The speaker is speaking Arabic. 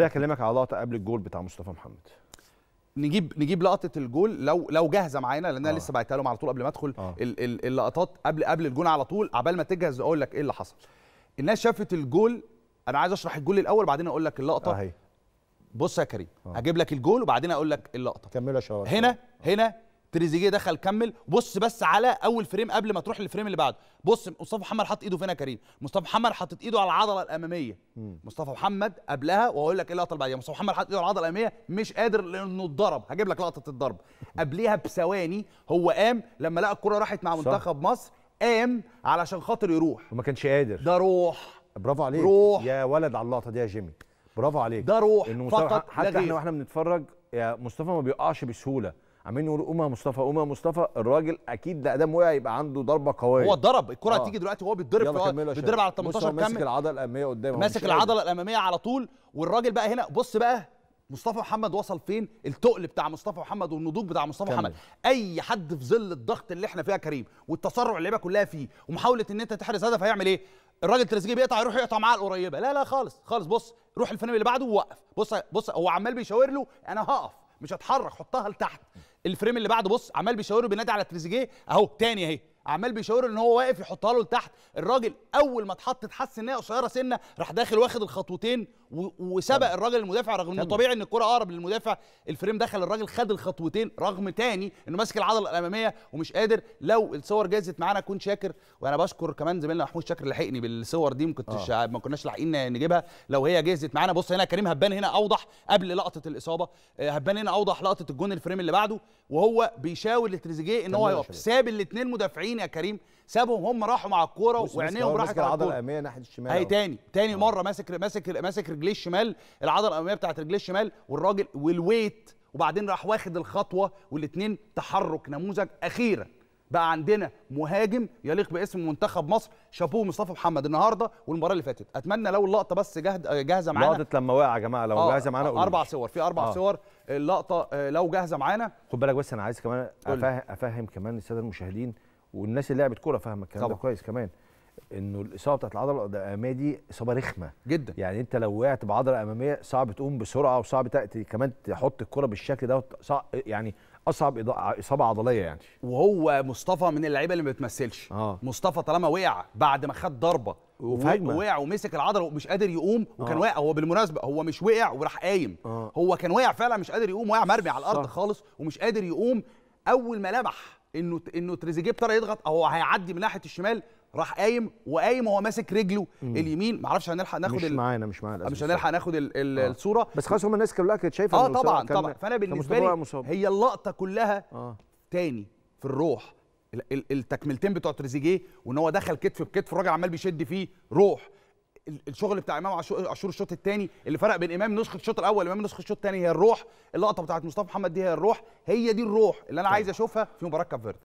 اكلمك على لقطه قبل الجول بتاع مصطفى محمد نجيب نجيب لقطه الجول لو لو جاهزه معانا لان انا آه. لسه بعتها لهم على طول قبل ما ادخل آه. اللقطات قبل قبل الجول على طول عبال ما تجهز اقول لك ايه اللي حصل الناس شافت الجول انا عايز اشرح الجول الاول بعدين اقول لك اللقطه آه هي. بص يا كريم آه. هجيب لك الجول وبعدين اقول لك اللقطه كملها شباب هنا آه. هنا تريزيجيه دخل كمل بص بس على اول فريم قبل ما تروح للفريم اللي بعده بص مصطفى محمد حاطط ايده فين يا كريم مصطفى محمد حاطط ايده على العضله الاماميه مصطفى محمد قبلها واقول لك ايه اللقطه اللي بعديها مصطفى محمد حاطط ايده على العضله الاماميه مش قادر لانه اتضرب هجيب لك لقطه الضرب قبليها بثواني هو قام لما لقى الكره راحت مع منتخب مصر قام علشان خاطر يروح وما كانش قادر ده روح برافو عليك روح يا ولد على اللقطه دي يا جيمي برافو عليك ده روح فقط حتى احنا واحنا بنتفرج يا مصطفى ما بيقعش بسهوله عمالين يقولوا قوم يا مصطفى قوم يا مصطفى الراجل اكيد ده ادام وقع يبقى عنده ضربه قويه هو اتضرب الكره آه. هتيجي دلوقتي وهو بيتضرب بيتضرب على 18 كم ماسك العضله الاماميه قدامه ماسك العضله الاماميه على طول والراجل بقى هنا بص بقى مصطفى محمد وصل فين التقل بتاع مصطفى محمد والنضوج بتاع مصطفى كمل. محمد اي حد في ظل الضغط اللي احنا فيها كريم والتسرع اللعيبه كلها فيه ومحاوله ان انت تحرز هدف هيعمل ايه الراجل تريزيجيه بيقطع يروح يقطع معاه القريبه لا لا خالص خالص بص روح الفنان اللي بعده ووقف بص بص هو عمال بيشاور له انا هقف مش هتحرك حطها لتحت الفريم اللي بعده بص عمال بيشاور بينادي على تريزيجيه اهو تاني اهي عمال بيشاور ان هو واقف يحطها له لتحت الراجل اول ما اتحط اتحس ان هي قصيره سنه راح داخل واخد الخطوتين وسبق الراجل المدافع رغم انه طبيعي ان الكره اقرب للمدافع الفريم دخل الراجل خد الخطوتين رغم تاني انه ماسك العضله الاماميه ومش قادر لو الصور جازت معانا اكون شاكر وانا بشكر كمان زميلنا محمود شاكر لحقني بالصور دي ما كنتش آه. ما كناش لاحقين نجيبها لو هي جازت معانا بص هنا كريم هبان هنا اوضح قبل لقطه الاصابه آه، هبان هنا اوضح لقطه الجون الفريم اللي بعده وهو بيشاور لتريزيجيه ان هو يقف ساب الاثنين مدافعين مين يا كريم سابهم هم راحوا مع الكوره وعينيهم راحت على العضله الاماميه ناحيه الشمال اهي تاني تاني أوه. مره ماسك ماسك ماسك رجليه الشمال العضله الاماميه بتاعت رجليه الشمال والراجل والويت وبعدين راح واخد الخطوه والاثنين تحرك نموذج اخيرا بقى عندنا مهاجم يليق باسم منتخب مصر شابوه مصطفى محمد النهارده والمباراه اللي فاتت اتمنى لو اللقطه بس جهد جاهزه معانا لقطه لما وقع يا جماعه لو آه، جاهزه معانا اربع صور في اربع آه. صور اللقطه آه، لو جاهزه معانا خد بالك بس انا عايز كمان افهم افهم كمان الساده المشاهدين والناس اللي لعبت كوره فاهمه الكلام ده كويس كمان انه الاصابه بتاعت العضله الاماميه دي اصابه رخمه جدا يعني انت لو وقعت بعضله اماميه صعب تقوم بسرعه وصعب تأتي كمان تحط الكره بالشكل ده يعني اصعب اصابه عضليه يعني وهو مصطفى من اللعيبه اللي ما بتمثلش آه. مصطفى طالما وقع بعد ما خد ضربه وفجأة وقع ومسك العضله ومش قادر يقوم وكان آه. واقع هو بالمناسبه هو مش وقع وراح قايم آه. هو كان واقع فعلا مش قادر يقوم واقع مرمي على الارض صح. خالص ومش قادر يقوم اول ما لمح انه انه تريزيجيه ابتدى يضغط هو هيعدي من ناحيه الشمال راح قايم وقايم وهو ماسك رجله مم. اليمين معرفش هنلحق ناخد مش معانا مش معانا مش هنلحق ناخد آه. الصوره بس خلاص هم الناس كلها كانت شايفه اه طبعا طبعا فانا بالنسبه لي هي اللقطه كلها آه. تاني في الروح التكملتين بتوع تريزيجيه وان هو دخل كتف بكتف الراجل عمال بيشد فيه روح الشغل بتاع امام عاشور الشوط الثاني اللي فرق بين امام نسخه الشوط الاول امام نسخه الشوط الثاني هي الروح اللقطه بتاعت مصطفى محمد دي هي الروح هي دي الروح اللي انا طيب. عايز اشوفها في مباراه كاب فيرد